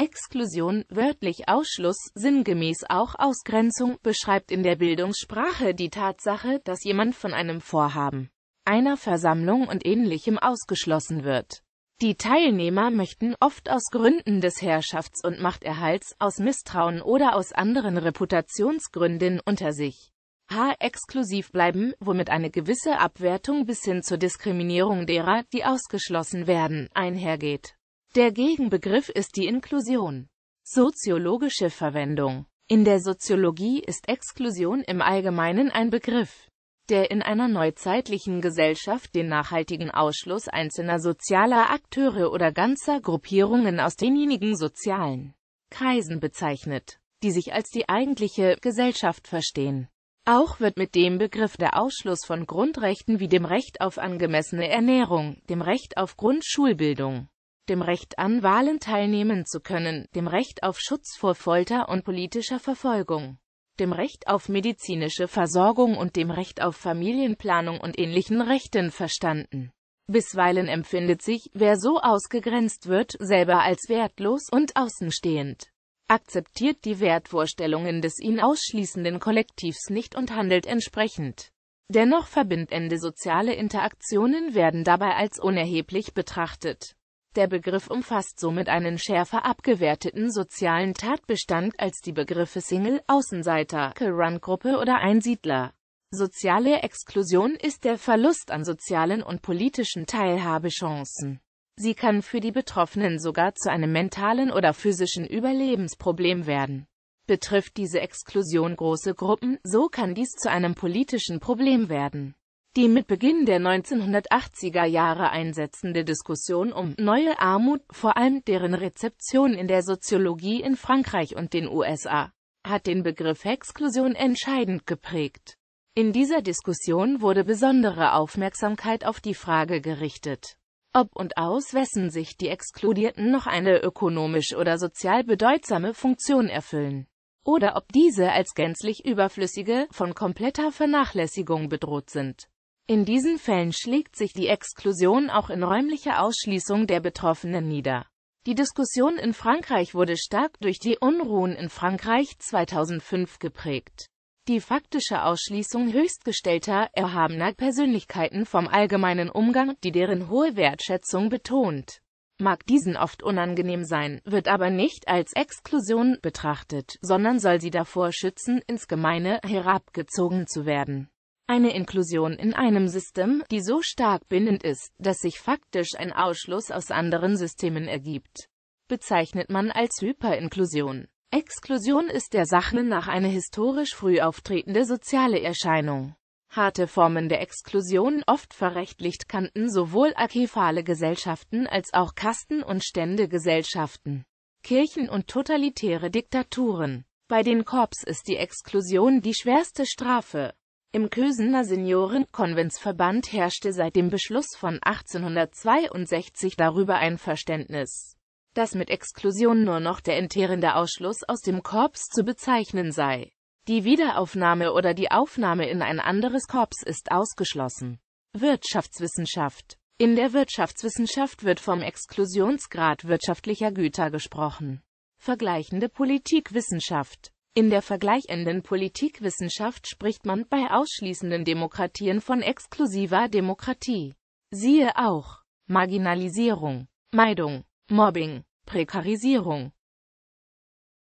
Exklusion, wörtlich Ausschluss, sinngemäß auch Ausgrenzung, beschreibt in der Bildungssprache die Tatsache, dass jemand von einem Vorhaben, einer Versammlung und ähnlichem ausgeschlossen wird. Die Teilnehmer möchten oft aus Gründen des Herrschafts- und Machterhalts, aus Misstrauen oder aus anderen Reputationsgründen unter sich H exklusiv bleiben, womit eine gewisse Abwertung bis hin zur Diskriminierung derer, die ausgeschlossen werden, einhergeht. Der Gegenbegriff ist die Inklusion. Soziologische Verwendung In der Soziologie ist Exklusion im Allgemeinen ein Begriff, der in einer neuzeitlichen Gesellschaft den nachhaltigen Ausschluss einzelner sozialer Akteure oder ganzer Gruppierungen aus denjenigen sozialen Kreisen bezeichnet, die sich als die eigentliche Gesellschaft verstehen. Auch wird mit dem Begriff der Ausschluss von Grundrechten wie dem Recht auf angemessene Ernährung, dem Recht auf Grundschulbildung, dem Recht an Wahlen teilnehmen zu können, dem Recht auf Schutz vor Folter und politischer Verfolgung, dem Recht auf medizinische Versorgung und dem Recht auf Familienplanung und ähnlichen Rechten verstanden. Bisweilen empfindet sich, wer so ausgegrenzt wird, selber als wertlos und außenstehend, akzeptiert die Wertvorstellungen des ihn ausschließenden Kollektivs nicht und handelt entsprechend. Dennoch verbindende soziale Interaktionen werden dabei als unerheblich betrachtet. Der Begriff umfasst somit einen schärfer abgewerteten sozialen Tatbestand als die Begriffe Single, Außenseiter, Run-Gruppe oder Einsiedler. Soziale Exklusion ist der Verlust an sozialen und politischen Teilhabechancen. Sie kann für die Betroffenen sogar zu einem mentalen oder physischen Überlebensproblem werden. Betrifft diese Exklusion große Gruppen, so kann dies zu einem politischen Problem werden. Die mit Beginn der 1980er Jahre einsetzende Diskussion um «neue Armut», vor allem deren Rezeption in der Soziologie in Frankreich und den USA, hat den Begriff Exklusion entscheidend geprägt. In dieser Diskussion wurde besondere Aufmerksamkeit auf die Frage gerichtet, ob und aus wessen sich die Exkludierten noch eine ökonomisch oder sozial bedeutsame Funktion erfüllen, oder ob diese als gänzlich überflüssige, von kompletter Vernachlässigung bedroht sind. In diesen Fällen schlägt sich die Exklusion auch in räumlicher Ausschließung der Betroffenen nieder. Die Diskussion in Frankreich wurde stark durch die Unruhen in Frankreich 2005 geprägt. Die faktische Ausschließung höchstgestellter, erhabener Persönlichkeiten vom allgemeinen Umgang, die deren hohe Wertschätzung betont, mag diesen oft unangenehm sein, wird aber nicht als Exklusion betrachtet, sondern soll sie davor schützen, ins Gemeine herabgezogen zu werden. Eine Inklusion in einem System, die so stark bindend ist, dass sich faktisch ein Ausschluss aus anderen Systemen ergibt, bezeichnet man als Hyperinklusion. Exklusion ist der Sache nach eine historisch früh auftretende soziale Erscheinung. Harte Formen der Exklusion, oft verrechtlicht, kannten sowohl archivale Gesellschaften als auch Kasten- und Ständegesellschaften, Kirchen und totalitäre Diktaturen. Bei den Korps ist die Exklusion die schwerste Strafe. Im Kösener Seniorenkonventsverband herrschte seit dem Beschluss von 1862 darüber ein Verständnis, dass mit Exklusion nur noch der entbehrende Ausschluss aus dem Korps zu bezeichnen sei. Die Wiederaufnahme oder die Aufnahme in ein anderes Korps ist ausgeschlossen. Wirtschaftswissenschaft In der Wirtschaftswissenschaft wird vom Exklusionsgrad wirtschaftlicher Güter gesprochen. Vergleichende Politikwissenschaft in der vergleichenden Politikwissenschaft spricht man bei ausschließenden Demokratien von exklusiver Demokratie. Siehe auch Marginalisierung, Meidung, Mobbing, Prekarisierung,